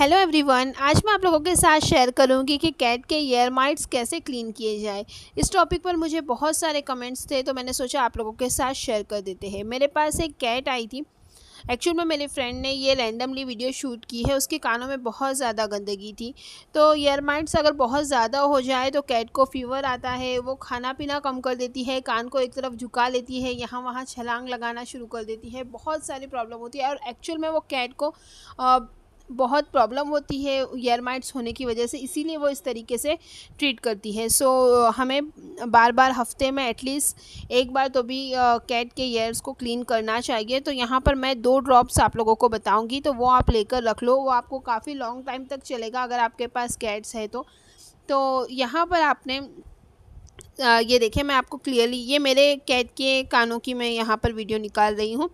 hello everyone आज मैं आप लोगों के साथ शेयर करूंगी कि कैट के ईयर माइट्स कैसे क्लीन किए जाए इस टॉपिक पर मुझे बहुत सारे कमेंट्स थे तो मैंने सोचा आप लोगों के साथ शेयर कर देते हैं मेरे पास एक कैट आई थी एक्चुअल में मेरे फ्रेंड ने ये रैंडमली वीडियो शूट की है उसके कानों में बहुत ज़्यादा गंदगी थी तो ईयर माइट्स अगर बहुत ज़्यादा हो जाए तो कैट को फीवर आता है वो खाना पीना कम कर देती है कान को एक तरफ झुका लेती है यहाँ वहाँ छलांग लगाना शुरू कर देती है बहुत सारी प्रॉब्लम होती है और एक्चुअल में वो कैट को आ, बहुत प्रॉब्लम होती है ईयर माइट्स होने की वजह से इसीलिए वो इस तरीके से ट्रीट करती है सो so, हमें बार बार हफ्ते में एटलीस्ट एक बार तो भी कैट के ईयर्स को क्लीन करना चाहिए तो यहाँ पर मैं दो ड्रॉप्स आप लोगों को बताऊँगी तो वो आप लेकर रख लो वो आपको काफ़ी लॉन्ग टाइम तक चलेगा अगर आपके पास कैट्स है तो, तो यहाँ पर आपने ये देखें मैं आपको क्लियरली ये मेरे कैट के कानों की मैं यहाँ पर वीडियो निकाल रही हूँ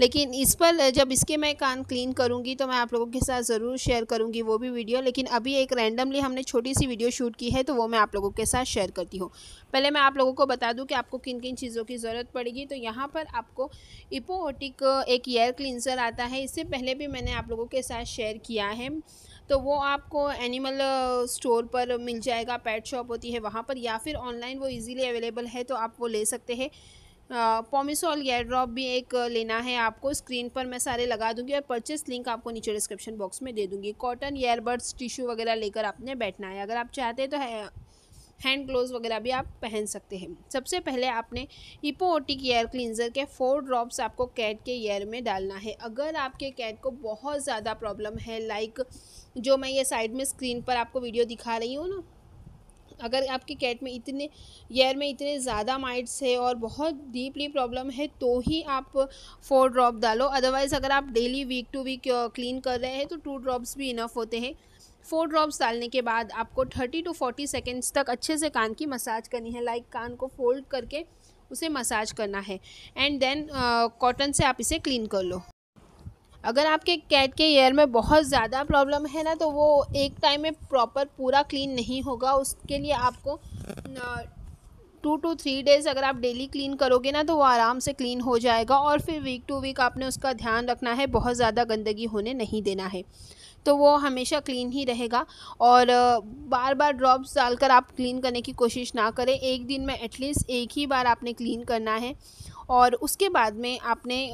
लेकिन इस पर जब इसके मैं कान क्लीन करूँगी तो मैं आप लोगों के साथ ज़रूर शेयर करूँगी वो भी वीडियो लेकिन अभी एक रैंडमली हमने छोटी सी वीडियो शूट की है तो वो मैं आप लोगों के साथ शेयर करती हूँ पहले मैं आप लोगों को बता दूँ कि आपको किन किन चीज़ों की ज़रूरत पड़ेगी तो यहाँ पर आपको इपोओटिक एक एयर क्लिनजर आता है इससे पहले भी मैंने आप लोगों के साथ शेयर किया है तो वो आपको एनिमल स्टोर पर मिल जाएगा पेट शॉप होती है वहाँ पर या फिर ऑनलाइन वो इजीली अवेलेबल है तो आप वो ले सकते हैं पॉमिसॉल गेयर ड्रॉप भी एक लेना है आपको स्क्रीन पर मैं सारे लगा दूंगी और परचेस लिंक आपको नीचे डिस्क्रिप्शन बॉक्स में दे दूंगी कॉटन ईयरबड्स टिश्यू वगैरह लेकर आपने बैठना है अगर आप चाहते हैं तो है, हैंड ग्लोव वगैरह भी आप पहन सकते हैं सबसे पहले आपने ओटिक ईयर क्लिनजर के फोर ड्रॉप्स आपको कैट के ईयर में डालना है अगर आपके कैट को बहुत ज़्यादा प्रॉब्लम है लाइक जो मैं ये साइड में स्क्रीन पर आपको वीडियो दिखा रही हूँ ना अगर आपके कैट में इतने ईयर में इतने ज़्यादा माइट्स है और बहुत डीपली प्रॉब्लम है तो ही आप फोर ड्रॉप डालो अदरवाइज़ अगर आप daily week to week clean कर रहे हैं तो टू ड्रॉप्स भी इनफ होते हैं फोर ड्रॉप्स डालने के बाद आपको थर्टी टू फोर्टी सेकेंड्स तक अच्छे से कान की मसाज करनी है लाइक कान को फोल्ड करके उसे मसाज करना है एंड देन कॉटन से आप इसे क्लीन कर लो अगर आपके कैट के ईयर में बहुत ज़्यादा प्रॉब्लम है ना तो वो एक टाइम में प्रॉपर पूरा क्लीन नहीं होगा उसके लिए आपको टू टू थ्री डेज़ अगर आप डेली क्लीन करोगे ना तो वो आराम से क्लीन हो जाएगा और फिर वीक टू वीक आपने उसका ध्यान रखना है बहुत ज़्यादा गंदगी होने नहीं देना है तो वो हमेशा क्लीन ही रहेगा और बार बार ड्रॉप्स डालकर आप क्लीन करने की कोशिश ना करें एक दिन में एटलीस्ट एक ही बार आपने क्लीन करना है और उसके बाद में आपने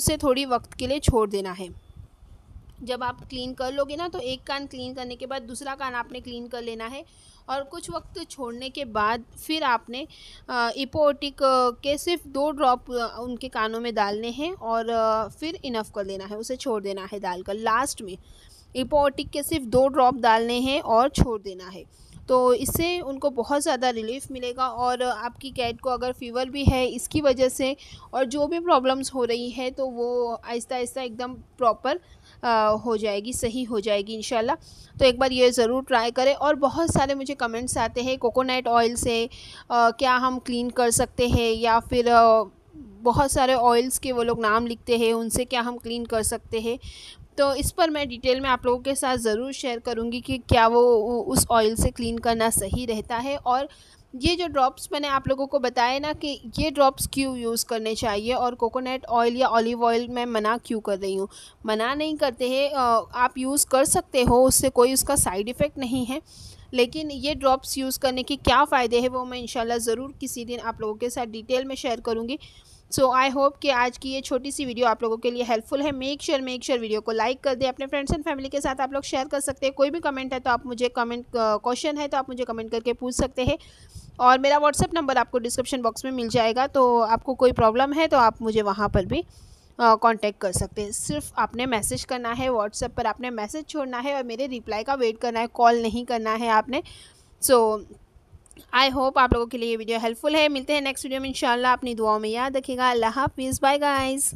उसे थोड़ी वक्त के लिए छोड़ देना है जब आप क्लीन कर लोगे ना तो एक कान क्लीन करने के बाद दूसरा कान आपने क्लीन कर लेना है और कुछ वक्त छोड़ने के बाद फिर आपने इपोटिक के सिर्फ दो ड्रॉप उनके कानों में डालने हैं और फिर इनफ कर लेना है उसे छोड़ देना है डालकर लास्ट में इपोटिक के सिर्फ दो ड्रॉप डालने हैं और छोड़ देना है तो इससे उनको बहुत ज़्यादा रिलीफ मिलेगा और आपकी कैट को अगर फीवर भी है इसकी वजह से और जो भी प्रॉब्लम्स हो रही है तो वो आहिस्ता आहिस्ता एकदम प्रॉपर हो जाएगी सही हो जाएगी इन तो एक बार ये ज़रूर ट्राई करें और बहुत सारे मुझे कमेंट्स आते हैं कोकोनट ऑयल से आ, क्या हम क्लीन कर सकते हैं या फिर आ, बहुत सारे ऑयल्स के वो लोग नाम लिखते हैं उनसे क्या हम क्लीन कर सकते हैं तो इस पर मैं डिटेल में आप लोगों के साथ ज़रूर शेयर करूँगी कि क्या वो उस ऑयल से क्लीन करना सही रहता है और ये जो ड्रॉप्स मैंने आप लोगों को बताया ना कि ये ड्रॉप्स क्यों यूज़ करने चाहिए और कोकोनट ऑयल या ऑलिव ऑयल मैं मना क्यों कर रही हूँ मना नहीं करते हैं आप यूज़ कर सकते हो उससे कोई उसका साइड इफ़ेक्ट नहीं है लेकिन ये ड्रॉप्स यूज़ करने के क्या फ़ायदे हैं वो मैं इंशाल्लाह ज़रूर किसी दिन आप लोगों के साथ डिटेल में शेयर करूँगी सो आई होप कि आज की ये छोटी सी वीडियो आप लोगों के लिए हेल्पफुल है make sure make sure video को लाइक कर दें अपने फ्रेंड्स एंड फैमिली के साथ आप लोग शेयर कर सकते हैं कोई भी कमेंट है तो आप मुझे कमेंट क्वेश्चन है तो आप मुझे कमेंट करके पूछ सकते हैं और मेरा व्हाट्सअप नंबर आपको डिस्क्रिप्शन बॉक्स में मिल जाएगा तो आपको कोई प्रॉब्लम है तो आप मुझे वहाँ पर भी कांटेक्ट कर सकते हैं सिर्फ आपने मैसेज करना है व्हाट्सएप पर आपने मैसेज छोड़ना है और मेरे रिप्लाई का वेट करना है कॉल नहीं करना है आपने सो आई होप आप लोगों के लिए ये वीडियो हेल्पफुल है मिलते हैं नेक्स्ट वीडियो में इंशाल्लाह अपनी दुआओं में याद रखिएगा अल्लाह हाफिज़ बाय गाइज़